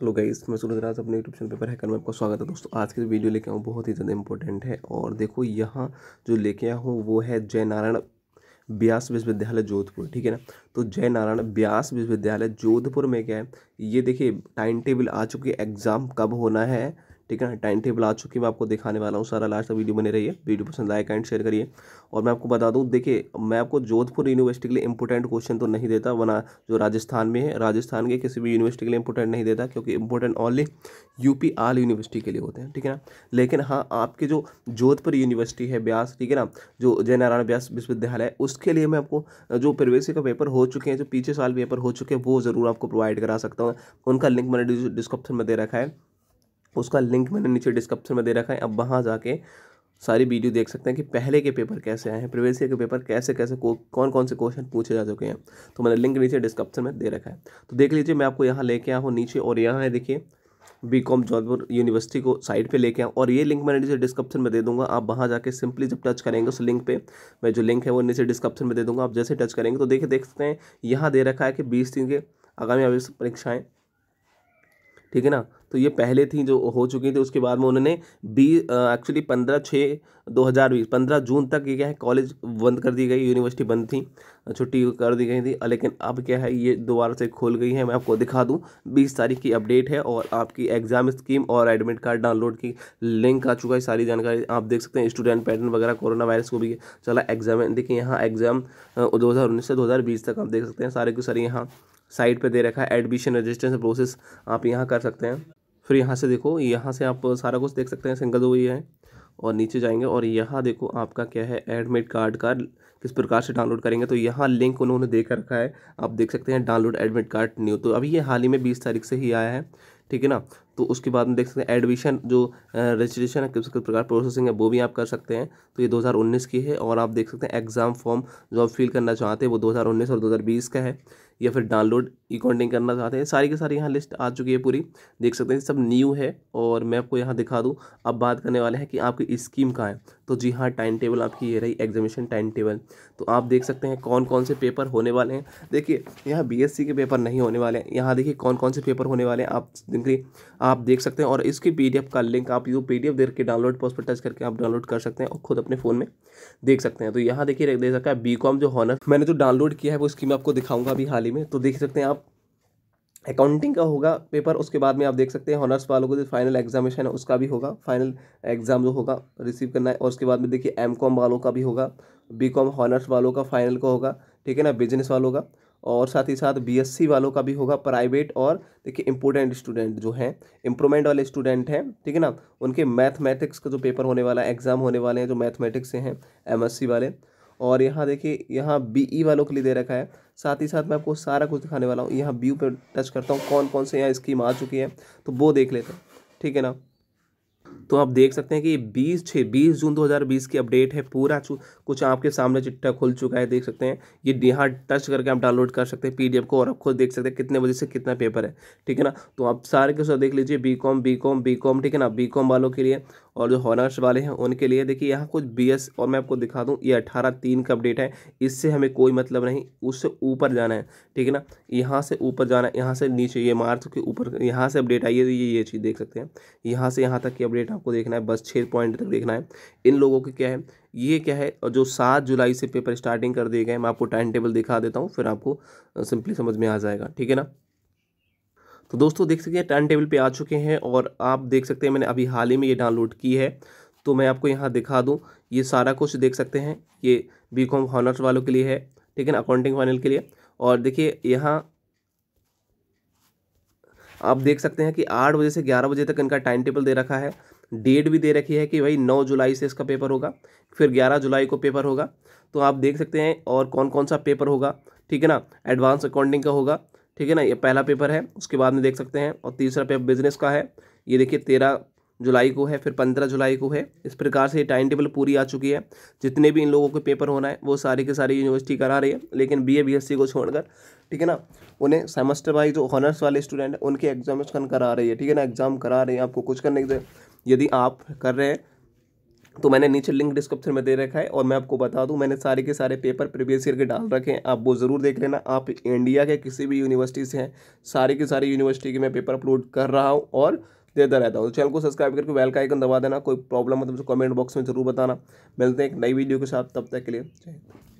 hello guys मैं सूरज राज अपने YouTube channel paper hacker में आपका स्वागत है दोस्तों आज की वीडियो लेके आऊँ बहुत ही ज़्यादा इंपॉर्टेंट है और देखो यहाँ जो लेके आया हूँ वो है जय नारायण ब्यास विश्वविद्यालय जोधपुर ठीक है ना तो जय नारायण ब्यास विश्वविद्यालय जोधपुर में क्या है ये देखिए टाइम टेबल आ चुकी है एग्ज़ाम कब होना है ठीक है टाइम टेबल आ चुकी है मैं आपको दिखाने वाला हूँ सारा लास्ट वीडियो बने रही है वीडियो पसंद लाइक एंड शेयर करिए और मैं आपको बता दूँ देखिए मैं आपको जोधपुर यूनिवर्सिटी के लिए इंपॉर्टेंट क्वेश्चन तो नहीं देता वना जो राजस्थान में है राजस्थान के किसी भी यूनिवर्सिटी के लिए इंपॉर्टेंट नहीं देता क्योंकि important U UP all university के लिए होते हैं ठीक है ना लेकिन हाँ आपके जो जोधपुर यूनिवर्सिटी है ब्यास ठीक है ना जो जय नारायण ब्यास विश्वविद्यालय उसके लिए मैं आपको जो प्रवेश का पेपर हो चुके हैं जो पीछे साल पेपर हो चुके हैं वो ज़रूर आपको प्रोवाइड करा सकता हूँ उनका लिंक मैंने डिस्क्रिप्शन में दे रखा है उसका लिंक मैंने नीचे डिस्क्रिप्शन में दे रखा है अब वहाँ जाके सारी वीडियो देख सकते हैं कि पहले के पेपर कैसे आए हैं प्रीवियस ईयर के पेपर कैसे कैसे को, कौन कौन से क्वेश्चन पूछे जा चुके हैं तो मैंने लिंक नीचे डिस्क्रिप्शन में दे रखा है तो देख लीजिए मैं आपको यहाँ लेके आया हूँ नीचे और यहाँ है देखिए बी कॉम जौधपुर यूनिवर्सिटी को साइट पे लेके आऊँ और ये लिंक मैंने नीचे डिस्क्रिप्शन में दे दूंगा आप वहाँ जाके सिंपली जब टच करेंगे उस लिंक पे मैं जो लिंक है वो नीचे डिस्क्रिप्शन में दे दूंगा आप जैसे टच करेंगे तो देखिए देख सकते हैं यहाँ दे रखा है कि बीस दिन के आगामी आवेश परीक्षाएँ ठीक है ना तो ये पहले थी जो हो चुकी थी उसके बाद में उन्होंने बी एक्चुअली पंद्रह छः दो हज़ार बीस पंद्रह जून तक ये क्या है कॉलेज बंद कर दी गई यूनिवर्सिटी बंद थी छुट्टी कर दी गई थी लेकिन अब क्या है ये दोबारा से खोल गई है मैं आपको दिखा दूँ बीस तारीख की अपडेट है और आपकी एग्ज़ाम स्कीम और एडमिट कार्ड डाउनलोड की लिंक आ चुका है सारी जानकारी आप देख सकते हैं स्टूडेंट पैटर्न वगैरह कोरोना वायरस को भी चला एग्जाम देखिए यहाँ एग्ज़ाम दो हज़ार उन्नीस से दो हज़ार बीस तक आप देख सकते हैं सारे को सारी यहाँ साइट पे दे रखा है एडमिशन रजिस्ट्रेशन प्रोसेस आप यहाँ कर सकते हैं फिर यहाँ से देखो यहाँ से आप सारा कुछ देख सकते हैं सिंगल दो ये है और नीचे जाएंगे और यहाँ देखो आपका क्या है एडमिट कार्ड का किस प्रकार से डाउनलोड करेंगे तो यहाँ लिंक उन्होंने दे कर रखा है आप देख सकते हैं डाउनलोड एडमिट कार्ड न्यू तो अभी ये हाल ही में बीस तारीख से ही आया है ठीक है ना तो उसके बाद में देख सकते हैं एडमिशन जो रजिस्ट्रेशन है किस प्रकार प्रोसेसिंग है वो भी आप कर सकते हैं तो ये 2019 की है और आप देख सकते हैं एग्ज़ाम फॉर्म जो आप फिल करना चाहते हैं वो 2019 और 2020 का है या फिर डाउनलोड अकाउंटिंग करना चाहते हैं सारी के सारी यहाँ लिस्ट आ चुकी है पूरी देख सकते हैं सब न्यू है और मैं आपको यहाँ दिखा दूँ अब बात करने वाले हैं कि आपकी स्कीम कहाँ है तो जी हाँ टाइम टेबल आपकी ये रही एग्जामिशन टाइम टेबल तो आप देख सकते हैं कौन कौन से पेपर होने वाले हैं देखिए यहाँ बी के पेपर नहीं होने वाले हैं यहाँ देखिए कौन कौन से पेपर होने वाले हैं आप जिनकी आप देख सकते हैं और इसकी पीडीएफ का लिंक आप यू पी देख के डाउनलोड पोस्ट पर टच करके आप डाउनलोड कर सकते हैं और खुद अपने फ़ोन में देख सकते हैं तो यहाँ देखिए देख सकता है बी जो हॉनर मैंने जो डाउनलोड किया है वो मैं आपको दिखाऊंगा अभी हाल ही में तो देख सकते हैं आप अकाउंटिंग का होगा पेपर उसके बाद में आप देख सकते हैं हॉनर्स वालों को जो फाइनल एग्जामिनेशन है उसका भी होगा फाइनल एग्जाम जो होगा रिसीव करना है और उसके बाद में देखिए एम वालों का भी होगा बी कॉम हॉनर्स वालों का फाइनल का होगा ठीक है ना बिजनेस वालों का और साथ ही साथ बीएससी वालों का भी होगा प्राइवेट और देखिए इंपोर्टेंट स्टूडेंट जो हैं इंप्रूवमेंट वाले स्टूडेंट हैं ठीक है ना उनके मैथमेटिक्स का जो पेपर होने वाला है एग्ज़ाम होने वाले हैं जो मैथमेटिक्स से हैं एमएससी वाले और यहाँ देखिए यहाँ बीई e वालों के लिए दे रखा है साथ ही साथ मैं आपको सारा कुछ दिखाने वाला हूँ यहाँ बी पर टच करता हूँ कौन कौन से यहाँ स्कीम आ चुकी है तो वो देख लेते हैं ठीक है ना तो आप देख सकते हैं कि बीस छः बीस जून 2020 की अपडेट है पूरा कुछ आपके सामने चिट्ठा खुल चुका है देख सकते हैं ये यहाँ टच करके आप डाउनलोड कर सकते हैं पीडीएफ को और आप खुद देख सकते हैं कितने बजे से कितना पेपर है ठीक है ना तो आप सारे के साथ देख लीजिए बीकॉम बीकॉम बीकॉम ठीक है ना बीकॉम वालों के लिए और जो हॉनर्स वाले हैं उनके लिए देखिए यहाँ कुछ बी एस और मैं आपको दिखा दूँ ये अट्ठारह तीन का अपडेट है इससे हमें कोई मतलब नहीं उससे ऊपर जाना है ठीक है ना यहाँ से ऊपर जाना है यहाँ से नीचे ये मार्च के ऊपर यहाँ से अपडेट आई है ये ये चीज़ देख सकते हैं यहाँ से यहाँ तक की अपडेट आपको देखना है बस छः पॉइंट तक देखना है इन लोगों के क्या है ये क्या है और जो सात जुलाई से पेपर स्टार्टिंग कर दिए गए मैं आपको टाइम टेबल दिखा देता हूँ फिर आपको सिंपली समझ में आ जाएगा ठीक है ना तो दोस्तों देख सकते हैं टर्न टेबल पर आ चुके हैं और आप देख सकते हैं मैंने अभी हाल ही में ये डाउनलोड की है तो मैं आपको यहाँ दिखा दूँ ये सारा कुछ देख सकते हैं ये बी कॉम हॉनर्स वालों के लिए है ठीक है ना अकाउंटिंग फाइनल के लिए और देखिए यहाँ आप देख सकते हैं कि आठ बजे से ग्यारह बजे तक इनका टाइम टेबल दे रखा है डेट भी दे रखी है कि भाई नौ जुलाई से इसका पेपर होगा फिर ग्यारह जुलाई को पेपर होगा तो आप देख सकते हैं और कौन कौन सा पेपर होगा ठीक है ना एडवांस अकाउंटिंग का होगा ठीक है ना ये पहला पेपर है उसके बाद में देख सकते हैं और तीसरा पेपर बिजनेस का है ये देखिए तेरह जुलाई को है फिर पंद्रह जुलाई को है इस प्रकार से टाइम टेबल पूरी आ चुकी है जितने भी इन लोगों के पेपर होना है वो सारी के सारी यूनिवर्सिटी करा रही है लेकिन B A B S C को छोड़कर ठीक है ना उन्हें सेमेस्टर वाइज जो ऑनर्स वाले स्टूडेंट हैं उनके एग्जामेशन करा रही है ठीक है ना एग्जाम करा रही है आपको कुछ करने के यदि आप कर रहे हैं तो मैंने नीचे लिंक डिस्क्रिप्शन में दे रखा है और मैं आपको बता दूं मैंने सारे के सारे पेपर प्रीवियस ईयर के डाल रखे हैं आप वो ज़रूर देख लेना आप इंडिया के किसी भी यूनिवर्सिटी से हैं सारे के सारे यूनिवर्सिटी के मैं पेपर अपलोड कर रहा हूँ और देता रहता हूँ तो चैनल को सब्सक्राइब करके वेल का आइकन दबा देना कोई प्रॉब्लम हो तो मुझे कमेंट बॉक्स में ज़रूर बताना मिलते हैं एक नई वीडियो के साथ तब तक के लिए